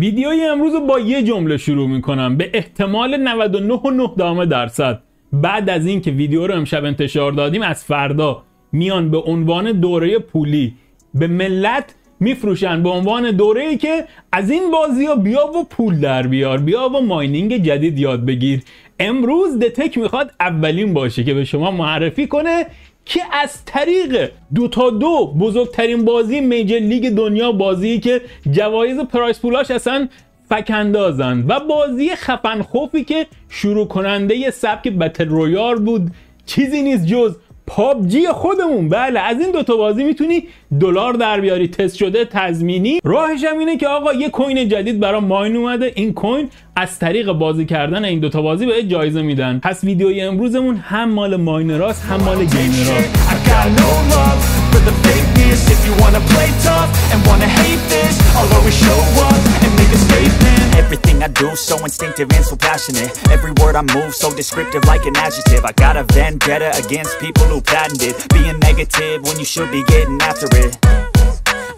ویدیوی امروز رو با یه جمله شروع میکنم به احتمال 99.9 درصد بعد از اینکه ویدیو رو امشب انتشار دادیم از فردا میان به عنوان دوره پولی به ملت میفروشن به عنوان دوره ای که از این بازی ها بیا و پول در بیار بیا و ماینینگ جدید یاد بگیر امروز دتک میخواد اولین باشه که به شما معرفی کنه که از طریق دو تا دو بزرگترین بازی میجر لیگ دنیا بازی که جوایز پرایس پولاش اصلا فکندازن و بازی خفن خوفی که شروع کننده سبک بتل رویار بود چیزی نیست جز پابجی خودمون بله از این دوتا بازی میتونی دلار در بیاری تست شده تضمینی راهش هم اینه که آقا یه کوین جدید برای ماین اومده این کوین از طریق بازی کردن این دوتا بازی به جایزه میدن پس ویدیوی امروزمون هم مال راست هم مال گیمراست Everything I do, so instinctive and so passionate Every word I move, so descriptive like an adjective I got a vendetta against people who patented Being negative when you should be getting after it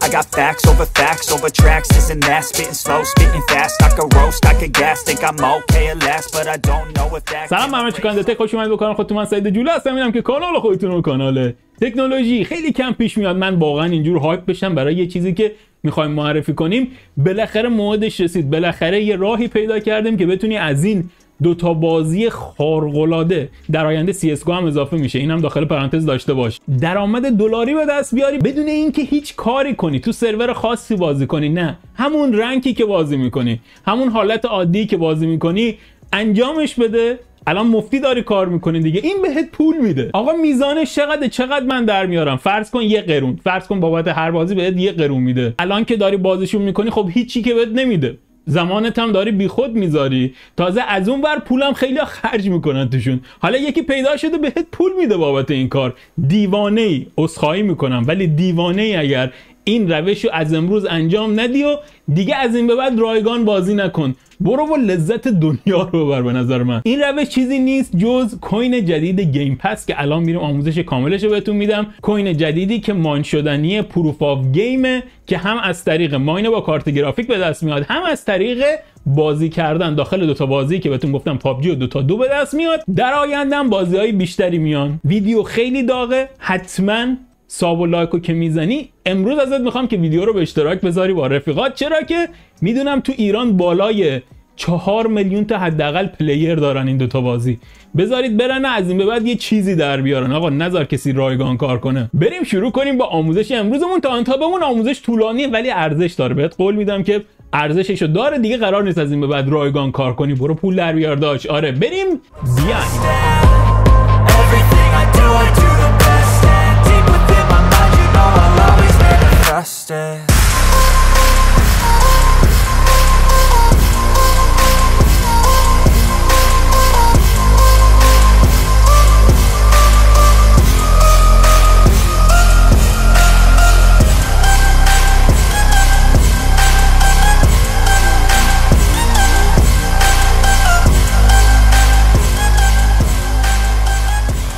I got facts over facts over tracks This and that, spitting slow, spitting fast I could roast, I could gas, think I'm okay at last But I don't know if that سلام همه چیکار دته خوش اومدید به کانال خودتون من سعید جوله هستم اینم که کانال خودتون رو کاناله تکنولوژی خیلی کم پیش میاد من واقعا اینجور هایپ بشم برای یه چیزی که میخوایم معرفی کنیم بالاخره موعدش رسید بالاخره یه راهی پیدا کردیم که بتونی از این دو تا بازی خارق‌العاده در آینده سی هم اضافه میشه اینم داخل پرانتز داشته باش درآمد دلاری به دست بیاری بدون اینکه هیچ کاری کنی تو سرور خاصی بازی کنی نه همون رنکی که بازی میکنی همون حالت عادی که بازی میکنی انجامش بده الان مفتی داری کار میکنی دیگه این بهت پول میده آقا میزان چقدر چقدر من در میارم فرض کن یه قرون فرض کن بابت هر بازی بهت یه قرون میده الان که داری بازیشون میکنی خب هیچی که بهت نمیده زمانت هم داری بیخود میذاری تازه از اون ور پولم خیلی خرج میکنن توشون حالا یکی پیدا شده بهت پول میده بابت این کار دیوانه ای اسخایی میکنم ولی دیوانه ای اگر این روش رو از امروز انجام ندی و دیگه از این به بعد رایگان بازی نکن برو و لذت دنیا رو ببر به نظر من این روش چیزی نیست جز کوین جدید گیم پس که الان میرم آموزش کاملش رو بهتون میدم کوین جدیدی که ماین شدنی پروف آف گیمه که هم از طریق ماین با کارت گرافیک به دست میاد هم از طریق بازی کردن داخل دوتا بازی که بهتون گفتم پابجی و دوتا دو به دست میاد در آیندهم بازی های بیشتری میان ویدیو خیلی داغه حتما ساب و لایکو که میزنی امروز ازت میخوام که ویدیو رو به اشتراک بذاری با رفیقات چرا که میدونم تو ایران بالای چهار میلیون تا حداقل پلیر دارن این دوتا بازی بذارید برن از این به بعد یه چیزی در بیارن آقا نظر کسی رایگان کار کنه بریم شروع کنیم با آموزش امروزمون تا بمون آموزش طولانی ولی ارزش داره بهت قول میدم که ارزششو داره دیگه قرار نیست از این به بعد رایگان کار کنی برو پول در بیار داشت آره بریم بیاین Lost it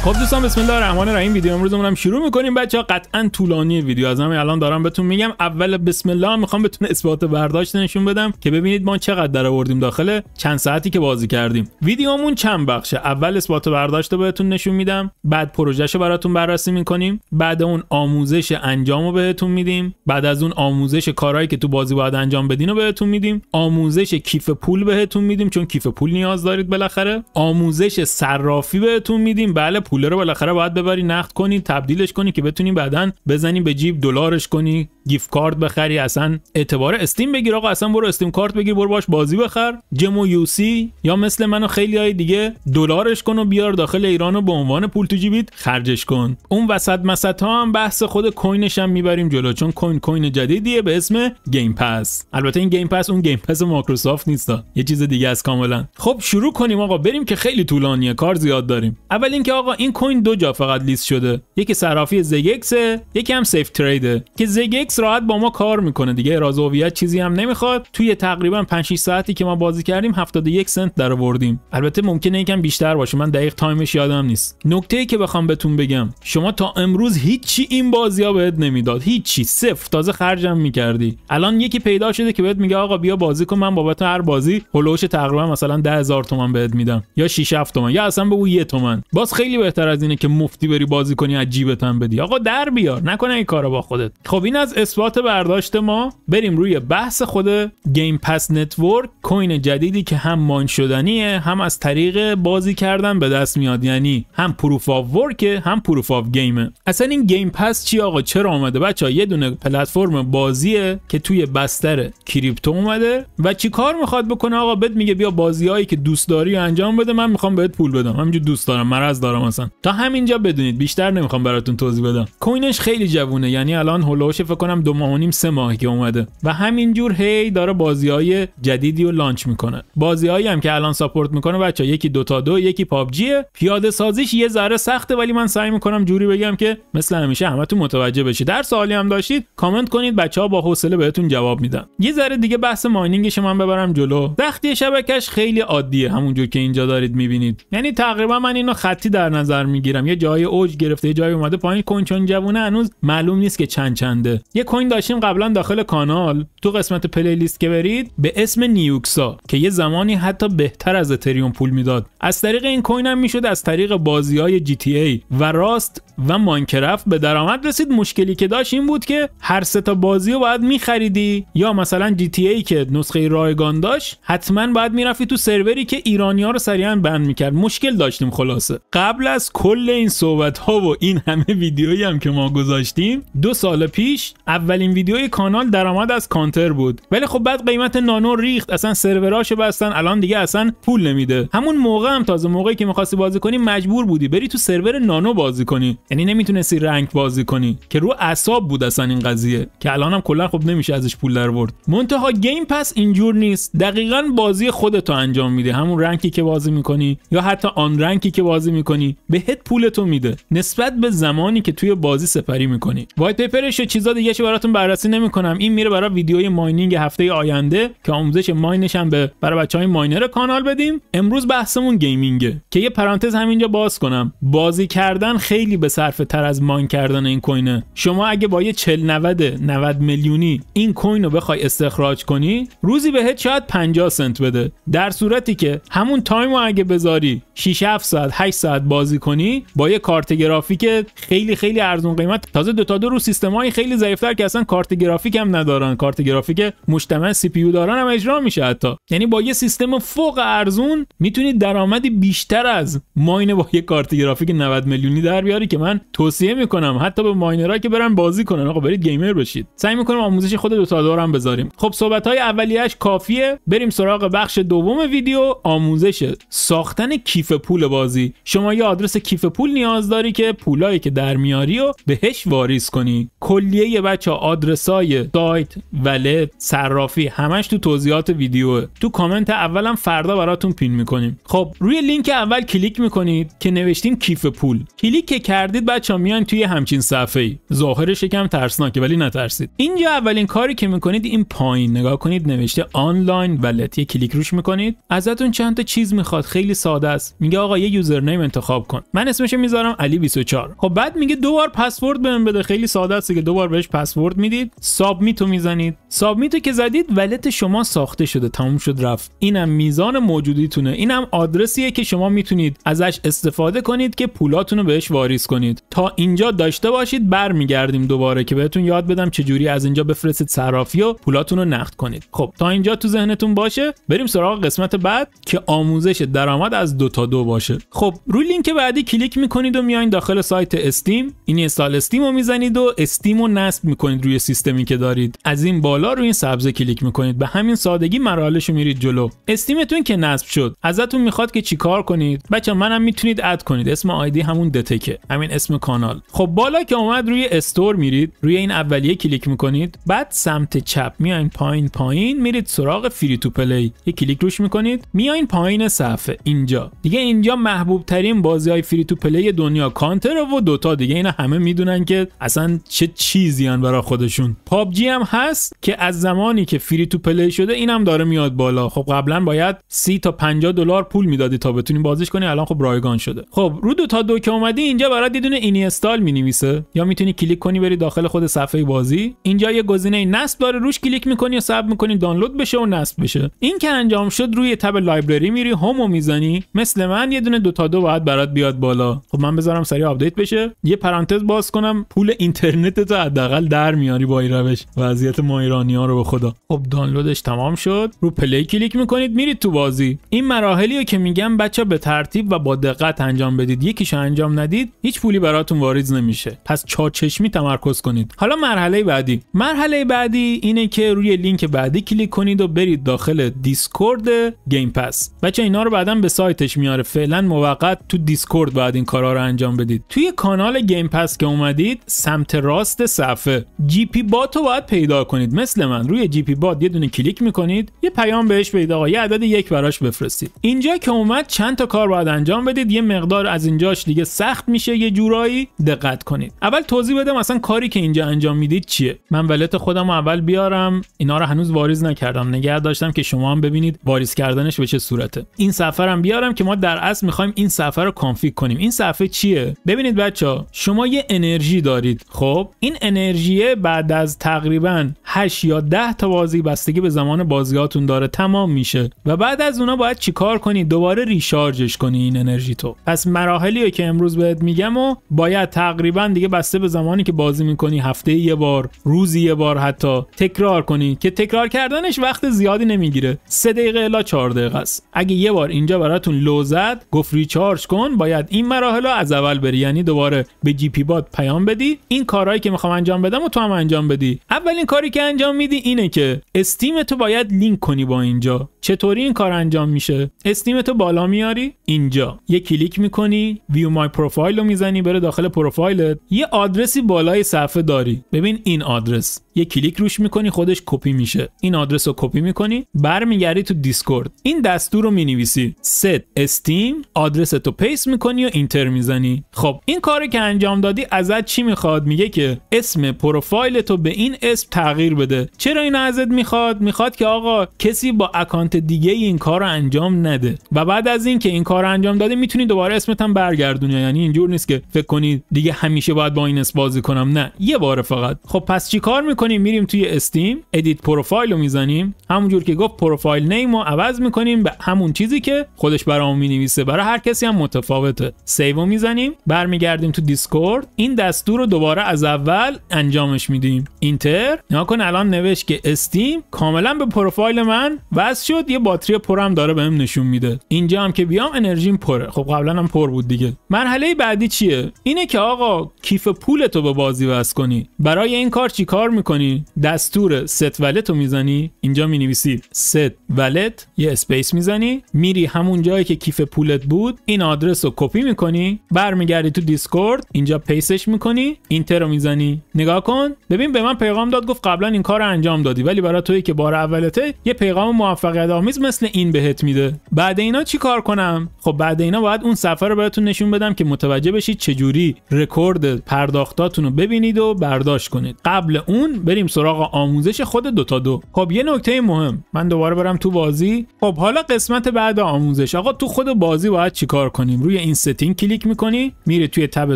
خب دوستان بسم الله الرحمن الرحیم ویدیو امروزمون هم شروع می‌کنیم. بچه ها قطعا طولانی ویدیو از همین الان دارم بهتون میگم اول بسم الله میخوام بهتون اثبات برداشت نشون بدم که ببینید ما چقدر در آوردیم داخل چند ساعتی که بازی کردیم ویدیومون چند بخشه اول اثبات برداشت رو بهتون نشون میدم بعد پروژهشو براتون بررسی می‌کنیم. بعد اون آموزش انجامو بهتون میدیم بعد از اون آموزش کارهایی که تو بازی باید انجام بدین رو بهتون میدیم آموزش کیف پول بهتون میدیم چون کیف پول نیاز دارید بالاخره آموزش صرافی بهتون میدیم بله پول پول رو بالاخره باید ببری نقد کنی تبدیلش کنی که بتونی بعدا بزنی به جیب دلارش کنی گیف کارت بخری اصلا اعتبار استیم بگیر آقا اصلا برو استیم کارت بگیر برو باش بازی بخر جمو یو سی یا مثل منو خیلی های دیگه دلارش کن و بیار داخل ایران و به عنوان پول تو جیبیت خرجش کن اون وسط مسط ها هم بحث خود کوینش هم میبریم جلو چون کوین کوین جدیدیه به اسم گیم پاس. البته این گیم پاس اون گیم پاس مایکروسافت نیست یه چیز دیگه است کاملا خب شروع کنیم آقا بریم که خیلی طولانیه کار زیاد داریم اول اینکه آقا این کوین دو جا فقط لیست شده یکی صرافی زگکس یکی هم سیف تریده که زگکس راحت با ما کار میکنه دیگه راز چیزی هم نمیخواد توی تقریبا 5 6 ساعتی که ما بازی کردیم 71 سنت در آوردیم البته ممکنه یکم بیشتر باشه من دقیق تایمش یادم نیست نکته ای که بخوام بهتون بگم شما تا امروز هیچی این بازی ها بهت نمیداد هیچی صفر تازه خرجم میکردی الان یکی پیدا شده که بهت میگه آقا بیا بازی کن من بابت هر بازی هلوش تقریبا مثلا 10000 تومان بهت میدم یا 6 7 تومان یا اصلا به او 1 تومان باز خیلی به بهتر از اینه که مفتی بری بازی کنی هم بدی آقا در بیار نکنه این کارو با خودت خب این از اثبات برداشت ما بریم روی بحث خود گیم پس نتورک کوین جدیدی که هم مان شدنیه هم از طریق بازی کردن به دست میاد یعنی هم پروف آف ورکه هم پروف آف گیمه اصلا این گیم پس چی آقا چرا اومده بچه یه دونه پلتفرم بازیه که توی بستر کریپتو اومده و چی کار میخواد بکنه آقا بد میگه بیا بازیایی که دوست داری انجام بده من میخوام بهت پول بدم همینجور دوست دارم مرض دارم مثلا تا همینجا بدونید بیشتر نمیخوام براتون توضیح بدم کوینش خیلی جوونه یعنی الان هولوش فکر کنم دو ماه و نیم سه ماهی که اومده و همینجور هی داره بازی های جدیدی رو لانچ میکنه بازی هایی هم که الان ساپورت میکنه بچه یکی دو تا دو یکی پابجیه پیاده سازیش یه ذره سخته ولی من سعی میکنم جوری بگم که مثل همیشه همتون متوجه بشید در سوالی هم داشتید کامنت کنید بچه ها با حوصله بهتون جواب میدن یه ذره دیگه بحث ماینینگش من ببرم جلو سختی شبکش خیلی عادیه همونجور که اینجا دارید میبینید یعنی تقریبا من اینو خطی در نظر میگیرم یه جای اوج گرفته یه جای اومده پایین کوین چون جوونه هنوز معلوم نیست که چند چنده یه کوین داشتیم قبلا داخل کانال تو قسمت پلیلیست که برید به اسم نیوکسا که یه زمانی حتی بهتر از اتریوم پول میداد از طریق این کوین هم میشد از طریق بازی های جی تی ای و راست و ماینکرافت به درآمد رسید مشکلی که داشت این بود که هر سه تا بازی رو باید میخریدی یا مثلا جی تی ای که نسخه رایگان داشت حتما باید میرفتی تو سروری که ایرانی ها رو سریعا بند میکرد مشکل داشتیم خلاصه قبل از کل این صحبت ها و این همه ویدیویی هم که ما گذاشتیم دو سال پیش اولین ویدیوی کانال درآمد از کانتر بود ولی خب بعد قیمت نانو ریخت اصلا سروراش بستن الان دیگه اصلا پول نمیده همون موقع هم تازه موقعی که میخواستی بازی کنی مجبور بودی بری تو سرور نانو بازی کنی یعنی نمیتونستی رنگ بازی کنی که رو اعصاب بود اصلا این قضیه که الانم کلا خب نمیشه ازش پول در برد منتها گیم پس اینجور نیست دقیقا بازی خودتو انجام میده همون رنکی که بازی میکنی یا حتی آن رنکی که بازی میکنی بهت پولتو میده نسبت به زمانی که توی بازی سپری میکنی وایت پیپرش چیزا دیگه چه براتون بررسی نمیکنم این میره برای ویدیوی ماینینگ هفته آینده که آموزش ماینش هم به برای بچهای ماینر کانال بدیم امروز بحثمون گیمینگ. که یه پرانتز همینجا باز کنم بازی کردن خیلی به صرف تر از ماین کردن این کوینه شما اگه با یه 40 90 90 میلیونی این کوین رو بخوای استخراج کنی روزی بهت شاید 50 سنت بده در صورتی که همون تایم رو اگه بذاری 6 7 ساعت 8 ساعت بازی بازی کنی با یه کارت گرافیک خیلی خیلی ارزون قیمت تازه دو تا دو رو سیستم‌های خیلی ضعیف‌تر که اصلا کارت گرافیک هم ندارن کارت گرافیک مشتمل سی پی دارن هم اجرا میشه حتی یعنی با یه سیستم فوق ارزون میتونی درآمدی بیشتر از ماین با یه کارت گرافیک 90 میلیونی در بیاری که من توصیه میکنم حتی به ماینرها که برن بازی کنن آقا برید گیمر بشید سعی میکنم آموزش خود دو تا دو هم بذاریم خب صحبت های اولیه‌اش کافیه بریم سراغ بخش دوم ویدیو آموزش ساختن کیف پول بازی شما یه آدرس کیف پول نیاز داری که پولایی که در میاری و بهش واریز کنی کلیه بچه آدرسای سایت ولت صرافی همش تو توضیحات ویدیو. تو کامنت اولم فردا براتون پین میکنیم خب روی لینک اول کلیک میکنید که نوشتین کیف پول کلیک که کردید بچه میان توی همچین صفحه ای ظاهرش یکم ترسناکه ولی نترسید اینجا اولین کاری که میکنید این پایین نگاه کنید نوشته آنلاین ولت کلیک روش میکنید ازتون چند تا چیز میخواد خیلی ساده است میگه آقا یه یوزرنیم انتخاب کن کن من اسمش میذارم علی 24 خب بعد میگه دو بار پسورد بهم بده خیلی ساده است که دو بار بهش پسورد میدید میتو میزنید میتو که زدید ولت شما ساخته شده تموم شد رفت اینم میزان موجودیتونه اینم آدرسیه که شما میتونید ازش استفاده کنید که پولاتونو بهش واریز کنید تا اینجا داشته باشید برمیگردیم دوباره که بهتون یاد بدم چجوری از اینجا بفرستید صرافی و پولاتونو نقد کنید خب تا اینجا تو ذهنتون باشه بریم سراغ قسمت بعد که آموزش درآمد از دو تا دو باشه خب روی لینک بعدی کلیک میکنید و میایین داخل سایت استیم این استال استیم رو میزنید و استیم رو نصب میکنید روی سیستمی که دارید از این بالا روی این سبز کلیک میکنید به همین سادگی مراحلش میرید جلو استیمتون که نصب شد ازتون میخواد که چیکار کنید بچه منم میتونید اد کنید اسم آیدی همون دتکه همین اسم کانال خب بالا که اومد روی استور میرید روی این اولیه کلیک میکنید بعد سمت چپ میایین پایین پایین میرید سراغ فری تو پلی یه کلیک روش میکنید میایین پایین صفحه اینجا دیگه اینجا محبوب ترین بازی های فری تو پلی دنیا کانتر و دوتا دیگه اینا همه میدونن که اصلا چه چیزی ان برای خودشون پابجی هم هست که از زمانی که فری تو پلی شده اینم داره میاد بالا خب قبلا باید 30 تا 50 دلار پول میدادی تا بتونی بازیش کنی الان خب رایگان شده خب رو دو تا دو که اومدی اینجا برات یه دونه می نویسه یا میتونی کلیک کنی بری داخل خود صفحه بازی اینجا یه گزینه نصب داره روش کلیک میکنی و ساب میکنی دانلود بشه و نصب بشه این که انجام شد روی تب لایبرری میری هومو میزنی مثل من یه دونه دو تا دو باید برات بیاد بیاد بالا خب من بذارم سریع آپدیت بشه یه پرانتز باز کنم پول اینترنت تو حداقل در میاری با این روش وضعیت ما ایرانی ها رو به خدا خب دانلودش تمام شد رو پلی کلیک میکنید میرید تو بازی این مراحلی رو که میگم بچه به ترتیب و با دقت انجام بدید یکیش انجام ندید هیچ پولی براتون واریز نمیشه پس چاچشمی تمرکز کنید حالا مرحله بعدی مرحله بعدی اینه که روی لینک بعدی کلیک کنید و برید داخل دیسکورد گیم پس بچه اینا رو بعدا به سایتش میاره فعلا موقت تو دیسکورد کرد باید این کارا رو انجام بدید توی کانال گیم پس که اومدید سمت راست صفحه جی پی بات رو باید پیدا کنید مثل من روی جی پی بات یه دونه کلیک میکنید یه پیام بهش بدید آقا یه عدد یک براش بفرستید اینجا که اومد چند تا کار باید انجام بدید یه مقدار از اینجاش دیگه سخت میشه یه جورایی دقت کنید اول توضیح بدم اصلا کاری که اینجا انجام میدید چیه من ولت خودم اول بیارم اینا رو هنوز واریز نکردم نگه داشتم که شما هم ببینید واریز کردنش به چه صورته این سفرم بیارم که ما در اصل میخوایم این سفر رو کانفیگ کنیم این صفحه چیه ببینید بچه ها شما یه انرژی دارید خب این انرژی بعد از تقریبا 8 یا 10 تا بازی بستگی به زمان بازیاتون داره تمام میشه و بعد از اونا باید چیکار کنی دوباره ریشارژش کنی این انرژی تو پس مراحلی که امروز بهت میگم و باید تقریبا دیگه بسته به زمانی که بازی میکنی هفته یه بار روزی یه بار حتی تکرار کنی که تکرار کردنش وقت زیادی نمیگیره 3 دقیقه الا 4 دقیقه است اگه یه بار اینجا براتون لو زد گفت ریچارج کن باید این مراحل رو از اول بری یعنی دوباره به جی پی بات پیام بدی این کارهایی که میخوام انجام بدم و تو هم انجام بدی اولین کاری که انجام میدی اینه که استیم تو باید لینک کنی با اینجا چطوری این کار انجام میشه استیم تو بالا میاری اینجا یه کلیک میکنی ویو مای پروفایل رو میزنی بره داخل پروفایلت یه آدرسی بالای صفحه داری ببین این آدرس یه کلیک روش میکنی خودش کپی میشه این آدرس رو کپی میکنی برمیگردی تو دیسکورد این دستور رو مینویسی set استیم آدرس تو پیس میکنی و اینتر میزنی خب این کاری که انجام دادی ازت چی میخواد میگه که اسم پروفایل تو به این اسم تغییر بده چرا این ازت میخواد میخواد که آقا کسی با اکانت دیگه این کار رو انجام نده و بعد از اینکه این کار رو انجام داده میتونی دوباره اسمت هم برگردونی یعنی اینجور نیست که فکر کنید دیگه همیشه باید با این اسم بازی کنم نه یه بار فقط خب پس چی کار میکنیم میریم توی استیم ادیت پروفایل رو میزنیم همونجور که گفت پروفایل نیم رو عوض میکنیم به همون چیزی که خودش برامون مینویسه برای هر کسی هم متفاوته سیو میزنیم برمیگردیم تو دیسکورد این دستور رو دوباره از اول انجامش میدیم اینتر نگاه کن الان نوشت که استیم کاملا به پروفایل من وصل شد بود یه باتری پرم داره بهم نشون میده اینجا هم که بیام انرژیم پره خب قبلا هم پر بود دیگه مرحله بعدی چیه اینه که آقا کیف پولتو به بازی وصل کنی برای این کار چی کار میکنی دستور ست ولت رو میزنی اینجا مینویسی ست ولت یه اسپیس میزنی میری همون جایی که کیف پولت بود این آدرس رو کپی میکنی برمیگردی تو دیسکورد اینجا پیسش میکنی اینتر رو میزنی نگاه کن ببین به من پیغام داد گفت قبلا این کار انجام دادی ولی برای تویی که بار اولته یه پیغام موفقیت آمیز مثل این بهت میده بعد اینا چی کار کنم خب بعد اینا باید اون سفر رو براتون نشون بدم که متوجه بشید چجوری رکورد پرداختاتون رو ببینید و برداشت کنید قبل اون بریم سراغ آموزش خود دوتا دو خب یه نکته مهم من دوباره برم تو بازی خب حالا قسمت بعد آموزش آقا تو خود بازی باید چیکار کنیم روی این ستینگ کلیک میکنی میره توی تب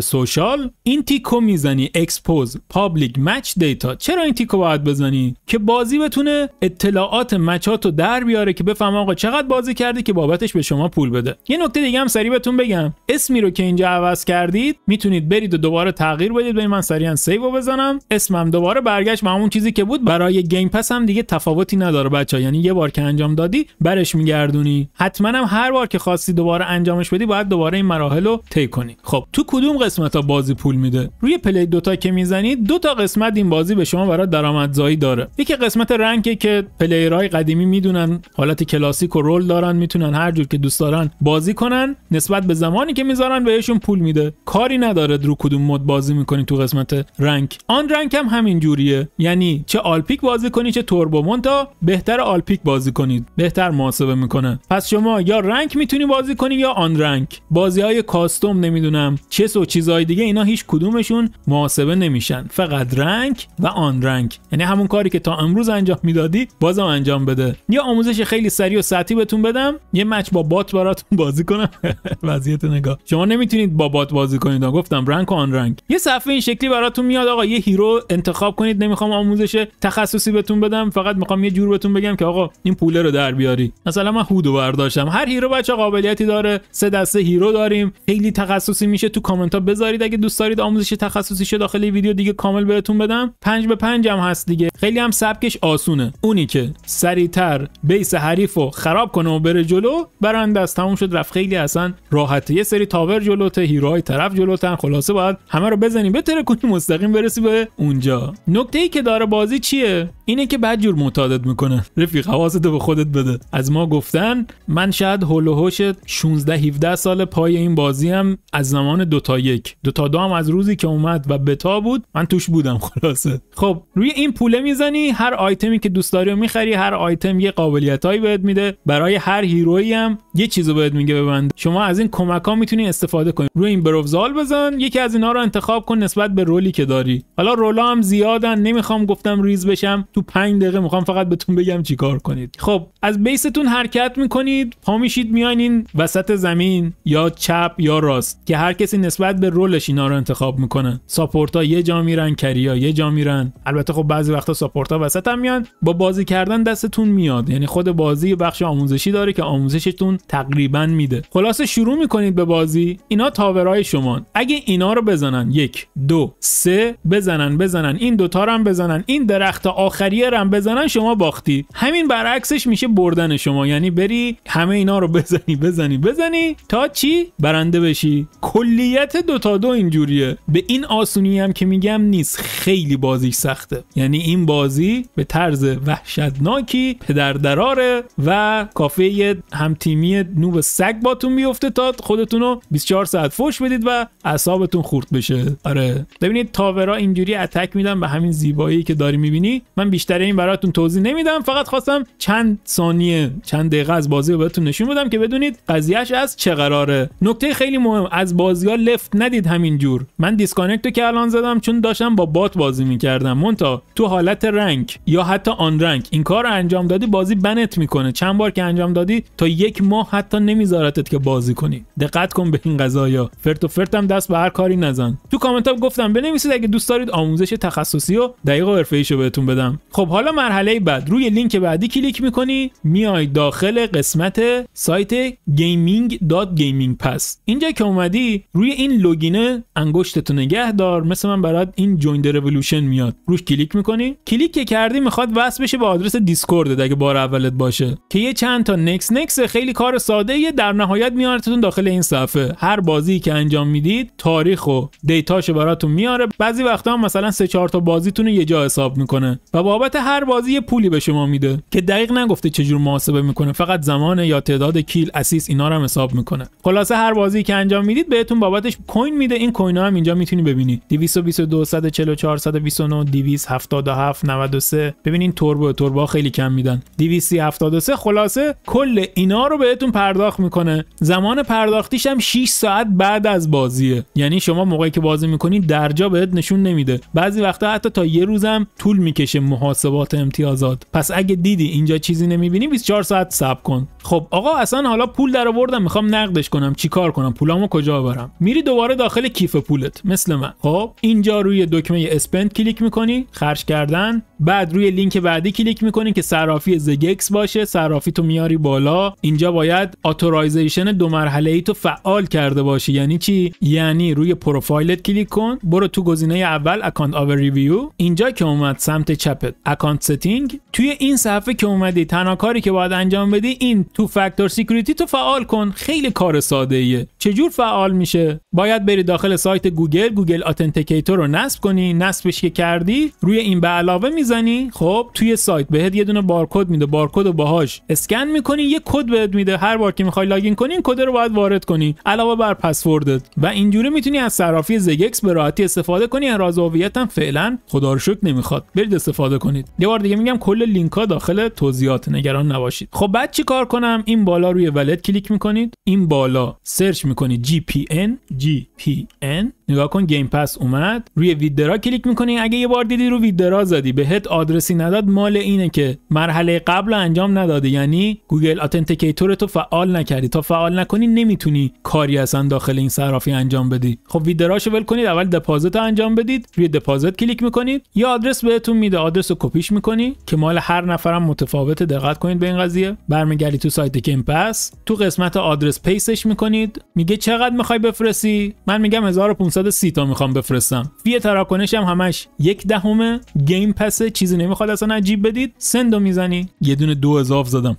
سوشال این تیکو میزنی اکسپوز پابلیک مچ دیتا چرا این تیکو باید بزنی که بازی بتونه اطلاعات مچاتو رو در داره که بفهم آقا چقدر بازی کردی که بابتش به شما پول بده یه نکته دیگه هم سریع بهتون بگم اسمی رو که اینجا عوض کردید میتونید برید و دوباره تغییر بدید ببین من سریعا سیو بزنم اسمم دوباره برگشت به همون چیزی که بود برای گیم پس هم دیگه تفاوتی نداره بچه یعنی یه بار که انجام دادی برش میگردونی حتما هم هر بار که خواستی دوباره انجامش بدی باید دوباره این مراحل رو طی کنی خب تو کدوم قسمت ها بازی پول میده روی پلی دوتا که میزنید دو تا قسمت این بازی به شما برای درآمدزایی داره یکی قسمت رنگ که پلیرهای قدیمی میدونن حالت کلاسیک و رول دارن میتونن هر جور که دوست دارن بازی کنن نسبت به زمانی که میذارن بهشون پول میده کاری نداره رو کدوم مود بازی میکنی تو قسمت رنگ آن رنگ هم همین جوریه یعنی چه آلپیک بازی کنی چه توربو مونتا بهتر آلپیک بازی کنید بهتر محاسبه میکنه پس شما یا رنک میتونی بازی کنی یا آن رنگ بازی های کاستوم نمیدونم چه و چیزهای دیگه اینا هیچ کدومشون محاسبه نمیشن فقط رنگ و آن رنگ یعنی همون کاری که تا امروز انجام میدادی بازم انجام بده یا آموزش خیلی سریع و سطحی بهتون بدم یه مچ با بات براتون بازی کنم وضعیت نگاه شما نمیتونید با بات بازی کنید گفتم رنگ و آن رنگ یه صفحه این شکلی براتون میاد آقا یه هیرو انتخاب کنید نمیخوام آموزش تخصصی بهتون بدم فقط میخوام یه جور بهتون بگم که آقا این پوله رو در بیاری مثلا من هودو برداشتم هر هیرو بچه قابلیتی داره سه دسته هیرو داریم خیلی تخصصی میشه تو کامنت ها بذارید اگه دوست دارید آموزش تخصصی شه داخل ویدیو دیگه کامل بهتون بدم 5 به 5 هم هست دیگه خیلی هم سبکش آسونه اونی که سریعتر بیس حریف رو خراب کنه و بره جلو برنده از تموم شد رفت خیلی اصلا راحت یه سری تاور جلوته هیروهای طرف جلوتن خلاصه باید همه رو بزنیم بتره کنی مستقیم برسی به اونجا نکته ای که داره بازی چیه اینه که بعد جور معتادت میکنه رفیق حواست به خودت بده از ما گفتن من شاید هول و 16 17 سال پای این بازی هم از زمان دو تا یک دو تا دو هم از روزی که اومد و بتا بود من توش بودم خلاصه خب روی این پوله میزنی هر آیتمی که دوست داری میخری هر آیتم یه قابلیت ستایی بهت میده برای هر هیرویی هم یه چیزو بهت میگه ببند شما از این کمک ها میتونی استفاده کنی روی این بروفزال بزن یکی از اینا رو انتخاب کن نسبت به رولی که داری حالا رولا هم زیادن نمیخوام گفتم ریز بشم تو 5 دقیقه میخوام فقط بهتون بگم چیکار کنید خب از بیستون حرکت میکنید پا میشید میانین این وسط زمین یا چپ یا راست که هر کسی نسبت به رولش اینا رو انتخاب میکنه ساپورتا یه جا میرن کریا یه جا میرن البته خب بعضی وقتا ساپورتا وسط هم میان با بازی کردن دستتون میاد یعنی خود بازی بخش آموزشی داره که آموزشتون تقریبا میده خلاصه شروع میکنید به بازی اینا تاورای شما اگه اینا رو بزنن یک دو سه بزنن بزنن این دوتا رو هم بزنن این درخت آخریه رو هم بزنن شما باختی همین برعکسش میشه بردن شما یعنی بری همه اینا رو بزنی بزنی بزنی تا چی برنده بشی کلیت تا دو اینجوریه به این آسونی هم که میگم نیست خیلی بازی سخته یعنی این بازی به طرز وحشتناکی پدردرار و کافه همتیمی نوب سگ باتون میفته تا خودتون رو 24 ساعت فوش بدید و اعصابتون خورد بشه آره ببینید تاورا اینجوری اتک میدن به همین زیبایی که داری میبینی من بیشتر این براتون توضیح نمیدم فقط خواستم چند ثانیه چند دقیقه از بازی رو بهتون نشون بدم که بدونید قضیهش از چه قراره نکته خیلی مهم از بازی ها لفت ندید همینجور من دیسکانکت رو که الان زدم چون داشتم با بات بازی میکردم مونتا تو حالت رنگ یا حتی آن رنگ این کار انجام دادی بازی بنت اذیت میکنه چند بار که انجام دادی تا یک ماه حتی نمیذارتت که بازی کنی دقت کن به این قضايا فرت و فرت هم دست به هر کاری نزن تو کامنت ها گفتم بنویسید اگه دوست دارید آموزش تخصصی و دقیق و ایشو بهتون بدم خب حالا مرحله بعد روی لینک بعدی کلیک میکنی میای داخل قسمت سایت gaming.gaming پس اینجا که اومدی روی این لوگینه انگشتتو نگه دار مثل من برات این جوین رولوشن میاد روش کلیک میکنی کلیک که کردی میخواد وصل بشه به آدرس دیسکورد اگه بار اول باشه که یه چند تا نکس نکس خیلی کار ساده یه در نهایت میارتتون داخل این صفحه هر بازی که انجام میدید تاریخ و دیتاش براتون میاره بعضی وقتا هم مثلا سه چهار تا بازیتون رو یه جا حساب میکنه و بابت هر بازی یه پولی به شما میده که دقیق نگفته چجور محاسبه میکنه فقط زمان یا تعداد کیل اسیس اینا رو هم حساب میکنه خلاصه هر بازی که انجام میدید بهتون بابتش کوین میده این کوین ها هم اینجا میتونی ببینید 222 144 129 277 93 ببینین توربو توربا خیلی کم میدن 230 73 خلاصه کل اینا رو بهتون پرداخت میکنه زمان پرداختیشم هم 6 ساعت بعد از بازیه یعنی شما موقعی که بازی میکنید درجا بهت نشون نمیده بعضی وقتا حتی تا یه روزم طول میکشه محاسبات امتیازات پس اگه دیدی اینجا چیزی نمیبینی 24 ساعت صبر کن خب آقا اصلا حالا پول در آوردم میخوام نقدش کنم چیکار کنم پولامو کجا ببرم میری دوباره داخل کیف پولت مثل من خب اینجا روی دکمه اسپند کلیک میکنی خرج کردن بعد روی لینک بعدی کلیک میکنی که صرافی زگکس باشه صرافی تو میاری بالا اینجا باید اتورایزیشن دو مرحله ای تو فعال کرده باشی یعنی چی یعنی روی پروفایلت کلیک کن برو تو گزینه اول اکانت اور ریویو اینجا که اومد سمت چپت اکانت ستینگ توی این صفحه که اومدی تنها کاری که باید انجام بدی این تو فاکتور سکیوریتی تو فعال کن خیلی کار ساده ایه چجور فعال میشه باید بری داخل سایت گوگل گوگل اتنتیکیتور رو نصب کنی نصبش که کردی روی این به علاوه میزنی خب توی سایت بهت یه دونه بارکد میده بارکد کد باهاش اسکن میکنی یه کد بهت میده هر بار که میخوای لاگین کنی این کد رو باید وارد کنی علاوه بر پسوردت و اینجوری میتونی از صرافی زگکس به راحتی استفاده کنی احراز هویت هم فعلا خدا نمیخواد برید استفاده کنید یه بار دیگه میگم کل لینک ها داخل توضیحات نگران نباشید خب بعد چی کار کنم این بالا روی ولت کلیک میکنید این بالا سرچ میکنید GPN GPN نگاه کن گیم پس اومد روی ویدرا کلیک میکنی اگه یه بار دیدی رو ویدرا زدی بهت آدرسی نداد مال اینه که مرحله قبل انجام نداده یعنی گوگل اتنتیکیتور تو فعال نکردی تا فعال نکنی نمیتونی کاری اصلا داخل این صرافی انجام بدی خب ویدراشو ول کنید اول دپازیت انجام بدید روی دپازیت کلیک میکنید یه آدرس بهتون میده آدرس رو کپیش میکنی که مال هر نفرم متفاوته دقت کنید به این قضیه برمیگردی تو سایت گیم پس تو قسمت آدرس پیسش میکنید میگه چقدر میخوای بفرسی من میگم 1500 درصد سی تا میخوام بفرستم فی تراکنش هم همش یک دهم گیم پس چیزی نمیخواد اصلا عجیب بدید سندو میزنی یه دونه دو اضاف زدم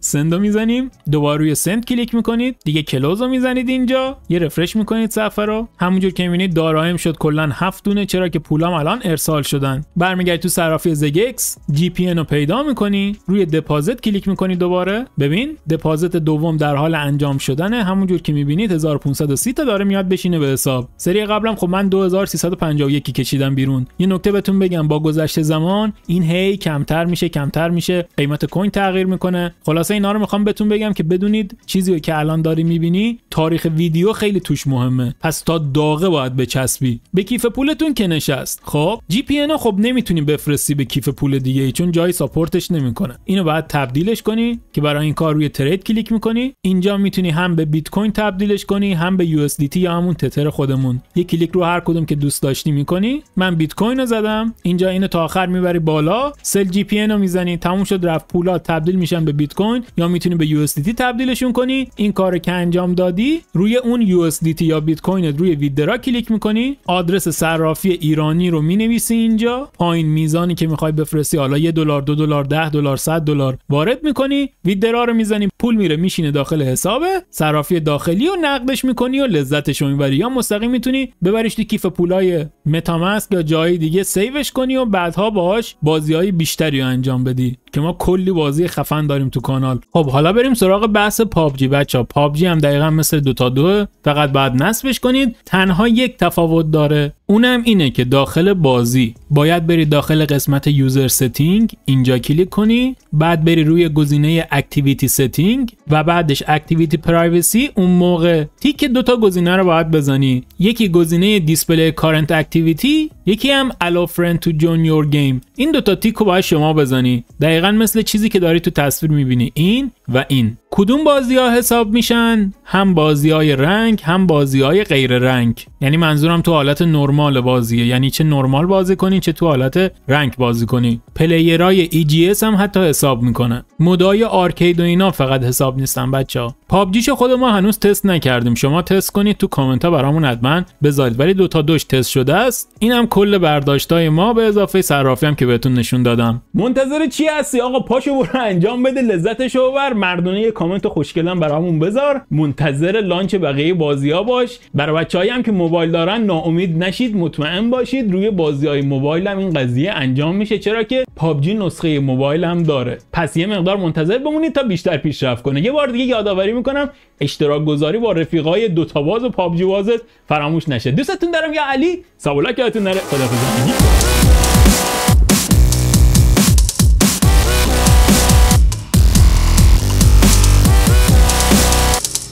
سندو میزنیم دوباره روی سند کلیک میکنید دیگه کلوز رو میزنید اینجا یه رفرش میکنید صفحه رو همونجور که میبینید دارایم شد کلا هفت دونه چرا که پولام الان ارسال شدن برمیگردی تو صرافی زگکس جی پی رو پیدا میکنی روی دپازیت کلیک میکنی دوباره ببین دپازیت دوم در حال انجام شدنه همونجور که میبینید 1530 تا داره میاد بشینه به حساب سری قبلا قبلم خب من 2351 کشیدم بیرون یه نکته بهتون بگم با گذشت زمان این هی کمتر میشه کمتر میشه قیمت کوین تغییر میکنه خلاصه اینا رو میخوام بهتون بگم که بدونید چیزی که الان داری میبینی تاریخ ویدیو خیلی توش مهمه پس تا داغه باید بچسبی به کیف پولتون که نشست خب جی پی خب نمیتونی بفرستی به کیف پول دیگه ای چون جای ساپورتش نمیکنه اینو باید تبدیلش کنی که برای این کار روی ترید کلیک میکنی اینجا میتونی هم به بیت کوین تبدیلش کنی هم به یو یا همون تتر خودمون یک کلیک رو هر کدوم که دوست داشتی میکنی من بیت کوین رو زدم اینجا اینو تا آخر میبری بالا سل جی پی رو میزنی تموم شد رفت پولا تبدیل میشن به بیت کوین یا میتونی به یو تبدیلشون کنی این کار که انجام دادی روی اون یو یا بیت کوینت روی ویدرا کلیک میکنی آدرس صرافی ایرانی رو مینویسی اینجا پایین میزانی که میخوای بفرستی حالا یه دلار دو دلار ده دلار صد دلار وارد میکنی ویدرا رو میزنی پول میره میشینه داخل حسابه صرافی داخلی و نقدش میکنی و لذتش رو میبری یا مستقیم میتونی میتونی ببریش تو کیف پولای متامسک یا جای دیگه سیوش کنی و بعدها باهاش بازی های بیشتری رو انجام بدی که ما کلی بازی خفن داریم تو کانال خب حالا بریم سراغ بحث پابجی بچه ها پابجی هم دقیقا مثل دوتا دو فقط بعد نصبش کنید تنها یک تفاوت داره اونم اینه که داخل بازی باید بری داخل قسمت یوزر ستینگ اینجا کلیک کنی بعد بری روی گزینه اکتیویتی ستینگ و بعدش اکتیویتی پرایوسی اون موقع تیک دوتا گزینه رو باید بزنی یکی گزینه دیسپلی کارنت اکتیویتی یکی هم الو فرند تو جونیور گیم این دوتا تیک رو باید شما بزنی دقیقا دقیقا مثل چیزی که داری تو تصویر میبینی این و این کدوم بازی ها حساب میشن هم بازی های رنگ هم بازی های غیر رنگ یعنی منظورم تو حالت نرمال بازیه یعنی چه نرمال بازی کنی چه تو حالت رنگ بازی کنی پلیرای EGS هم حتی حساب میکنن مدای آرکید و اینا فقط حساب نیستن بچه ها پابجیش خود ما هنوز تست نکردیم شما تست کنید تو کامنت ها برامون حتما بذارید ولی دو تا دوش تست شده است این کل برداشت های ما به اضافه صرافی که بهتون نشون دادم منتظر چی هستی آقا پاشو برو انجام بده لذتشو بر مردونه یه کامنت خوشگلم برامون بذار منتظر لانچ بقیه بازی ها باش برای بچه‌ای هم که موبایل دارن ناامید نشید مطمئن باشید روی بازی های موبایل هم این قضیه انجام میشه چرا که پابجی نسخه موبایل هم داره پس یه مقدار منتظر بمونید تا بیشتر پیشرفت کنه یه بار دیگه یادآوری میکنم اشتراک گذاری با رفیقای دوتا باز و پابجی فراموش نشه دوستتون دارم یا علی سوالا که نره خدا.